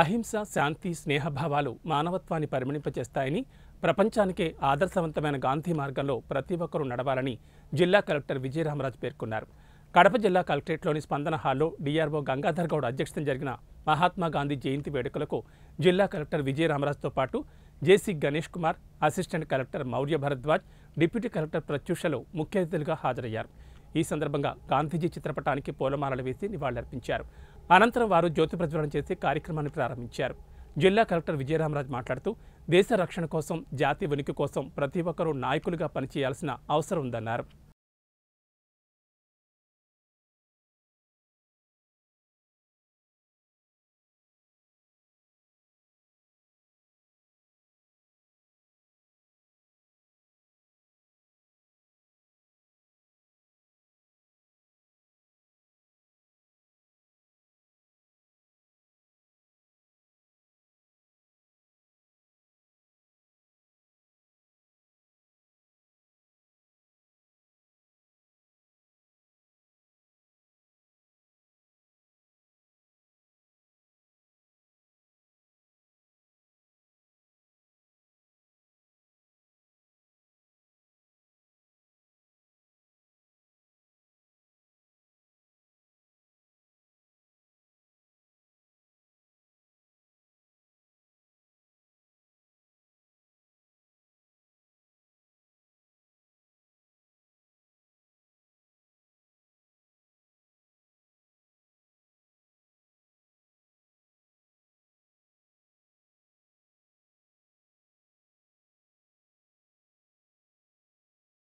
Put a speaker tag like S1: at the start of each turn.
S1: అహింస శాంతి స్నేహభావాలు మానవత్వాన్ని పరిమణింపచేస్తాయని ప్రపంచానికే ఆదర్శవంతమైన గాంధీ మార్గంలో ప్రతి ఒక్కరూ నడవాలని జిల్లా కలెక్టర్ విజయరామరాజు పేర్కొన్నారు కడప జిల్లా కలెక్టరేట్లోని స్పందన హాల్లో డిఆర్ఓ గంగాధర్ గౌడ్ అధ్యక్షతన జరిగిన మహాత్మా గాంధీ జయంతి వేడుకలకు జిల్లా కలెక్టర్ విజయరామరాజుతో పాటు JC Ganesh Kumar assistant collector Maurya Bharadwaj deputy collector ప్రత్యూషలు ముఖ్య అతిథులుగా హాజరయ్యారు ఈ సందర్భంగా గాంధీజీ చిత్రపటానికి పూలమాలలు వేసి నివాళులర్పించారు అనంతరం వారు జ్యోతి ప్రజ్వలన చేసి కార్యక్రమాన్ని ప్రారంభించారు జిల్లా కలెక్టర్ విజయరామరాజు మాట్లాడుతూ దేశ రక్షణ కోసం జాతి ఉనికి కోసం ప్రతి ఒక్కరూ నాయకులుగా పనిచేయాల్సిన అవసరం ఉందన్నారు